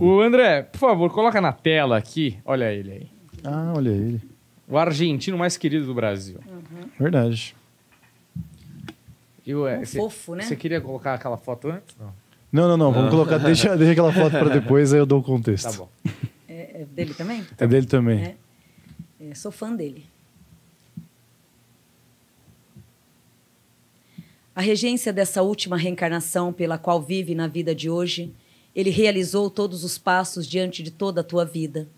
O André, por favor, coloca na tela aqui. Olha ele aí. Ah, olha ele. O argentino mais querido do Brasil. Uhum. Verdade. Eu, é, Um cê- fofo, né? Você queria colocar aquela foto antes? Não. Não, não, não. Vamos colocar. Deixa, deixa aquela foto para depois, aí eu dou o contexto. Tá bom. É, é dele também? É dele também. É. É, sou fã dele. A regência dessa última reencarnação pela qual vive na vida de hoje ele realizou todos os passos diante de toda a tua vida,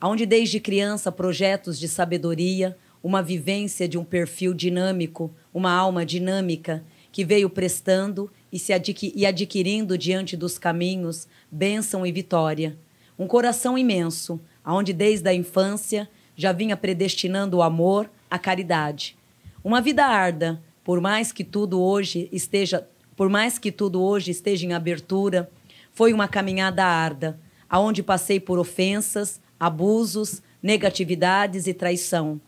aonde desde criança projetos de sabedoria, uma vivência de um perfil dinâmico, uma alma dinâmica que veio prestando e se adqui e adquirindo diante dos caminhos bênção e vitória. Um coração imenso, aonde desde a infância já vinha predestinando o amor, a caridade. Uma vida arda, por mais que tudo hoje esteja, por mais que tudo hoje esteja em abertura, foi uma caminhada árdua, aonde passei por ofensas, abusos, negatividades e traição.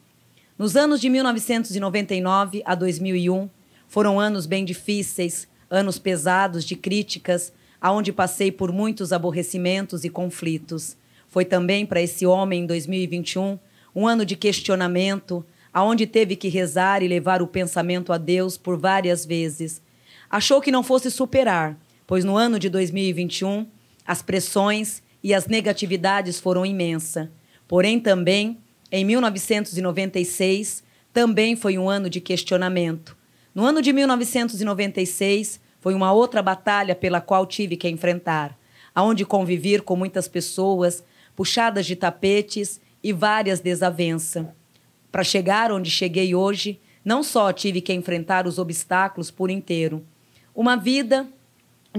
Nos anos de 1999 a 2001, foram anos bem difíceis, anos pesados de críticas, aonde passei por muitos aborrecimentos e conflitos. Foi também para esse homem em 2021 um ano de questionamento, aonde teve que rezar e levar o pensamento a Deus por várias vezes. Achou que não fosse superar, pois no ano de 2021 as pressões e as negatividades foram imensas. Porém, também, em 1996, também foi um ano de questionamento. No ano de 1996, foi uma outra batalha pela qual tive que enfrentar, aonde conviver com muitas pessoas, puxadas de tapetes e várias desavenças. Para chegar onde cheguei hoje, não só tive que enfrentar os obstáculos por inteiro, uma vida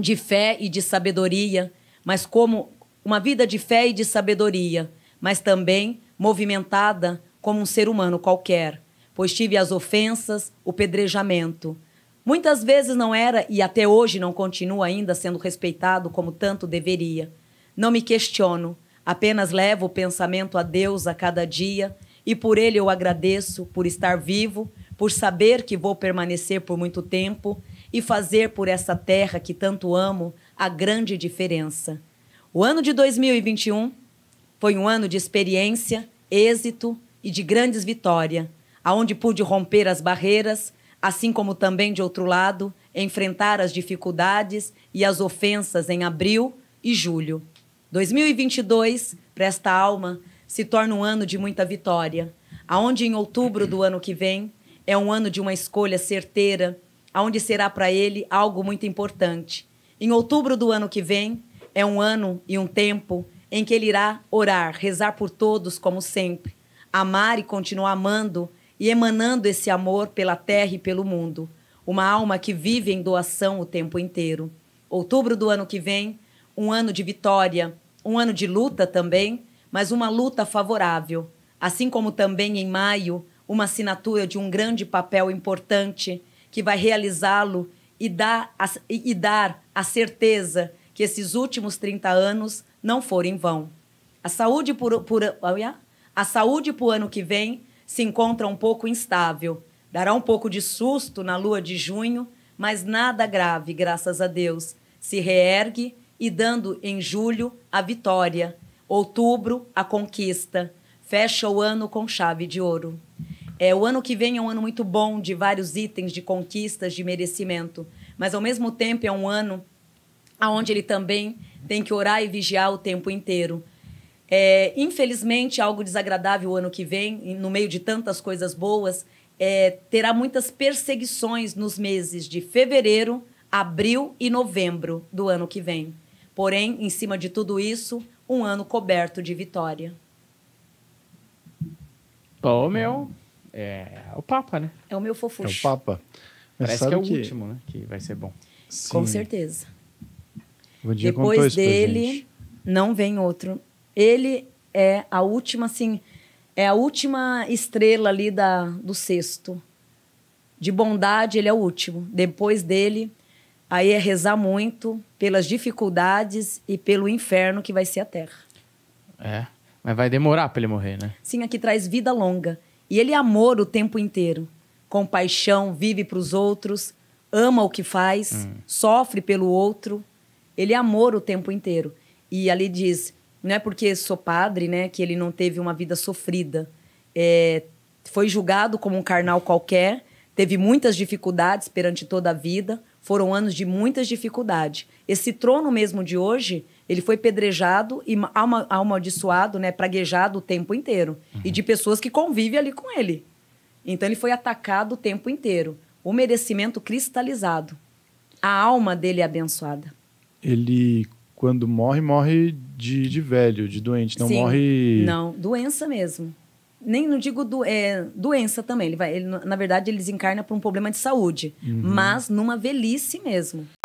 de fé e de sabedoria, mas como uma vida de fé e de sabedoria, mas também movimentada como um ser humano qualquer, pois tive as ofensas, o pedrejamento. Muitas vezes não era e até hoje não continua ainda sendo respeitado como tanto deveria. Não me questiono, apenas levo o pensamento a Deus a cada dia e por ele eu agradeço por estar vivo, por saber que vou permanecer por muito tempo e fazer por essa terra que tanto amo a grande diferença. O ano de 2021 foi um ano de experiência, êxito e de grandes vitórias, aonde pude romper as barreiras, assim como também de outro lado, enfrentar as dificuldades e as ofensas em abril e julho. 2022 para esta alma se torna um ano de muita vitória, aonde em outubro do ano que vem é um ano de uma escolha certeira aonde será para ele algo muito importante. Em outubro do ano que vem, é um ano e um tempo em que ele irá orar, rezar por todos como sempre, amar e continuar amando e emanando esse amor pela terra e pelo mundo. Uma alma que vive em doação o tempo inteiro. Outubro do ano que vem, um ano de vitória, um ano de luta também, mas uma luta favorável. Assim como também em maio, uma assinatura de um grande papel importante que vai realizá-lo e dar, a, e dar a certeza que esses últimos 30 anos não foram em vão. A saúde por, por, a saúde para o ano que vem se encontra um pouco instável. Dará um pouco de susto na lua de junho, mas nada grave, graças a Deus. Se reergue e dando em julho a vitória, outubro a conquista. Fecha o ano com chave de ouro. É, o ano que vem é um ano muito bom de vários itens, de conquistas, de merecimento. Mas, ao mesmo tempo, é um ano onde ele também tem que orar e vigiar o tempo inteiro. É, infelizmente, algo desagradável o ano que vem, no meio de tantas coisas boas, é, terá muitas perseguições nos meses de fevereiro, abril e novembro do ano que vem. Porém, em cima de tudo isso, um ano coberto de vitória. Ô, meu é o Papa, né? É o meu fofucho. É o Papa. Mas Parece que é o que... último, né? Que vai ser bom. Sim. Com certeza. Depois dele, não vem outro. Ele é a última, assim, é a última estrela ali da, do sexto. De bondade, ele é o último. Depois dele, aí é rezar muito pelas dificuldades e pelo inferno que vai ser a terra. É. Mas vai demorar para ele morrer, né? Sim, aqui traz vida longa. E ele é amor o tempo inteiro. Compaixão, vive para os outros, ama o que faz, hum. sofre pelo outro. Ele é amor o tempo inteiro. E ali diz, não é porque sou padre, né, que ele não teve uma vida sofrida. É, foi julgado como um carnal qualquer, teve muitas dificuldades perante toda a vida, foram anos de muitas dificuldades. Esse trono mesmo de hoje, ele foi pedrejado e alma, amaldiçoado, né, praguejado o tempo inteiro. Uhum. E de pessoas que convivem ali com ele. Então ele foi atacado o tempo inteiro. O merecimento cristalizado. A alma dele é abençoada. Ele, quando morre, morre de, de velho, de doente, não Sim. morre. Não, doença mesmo nem não digo do, é, doença também. Ele vai, ele, na verdade, ele desencarna por um problema de saúde, uhum. mas numa velhice mesmo.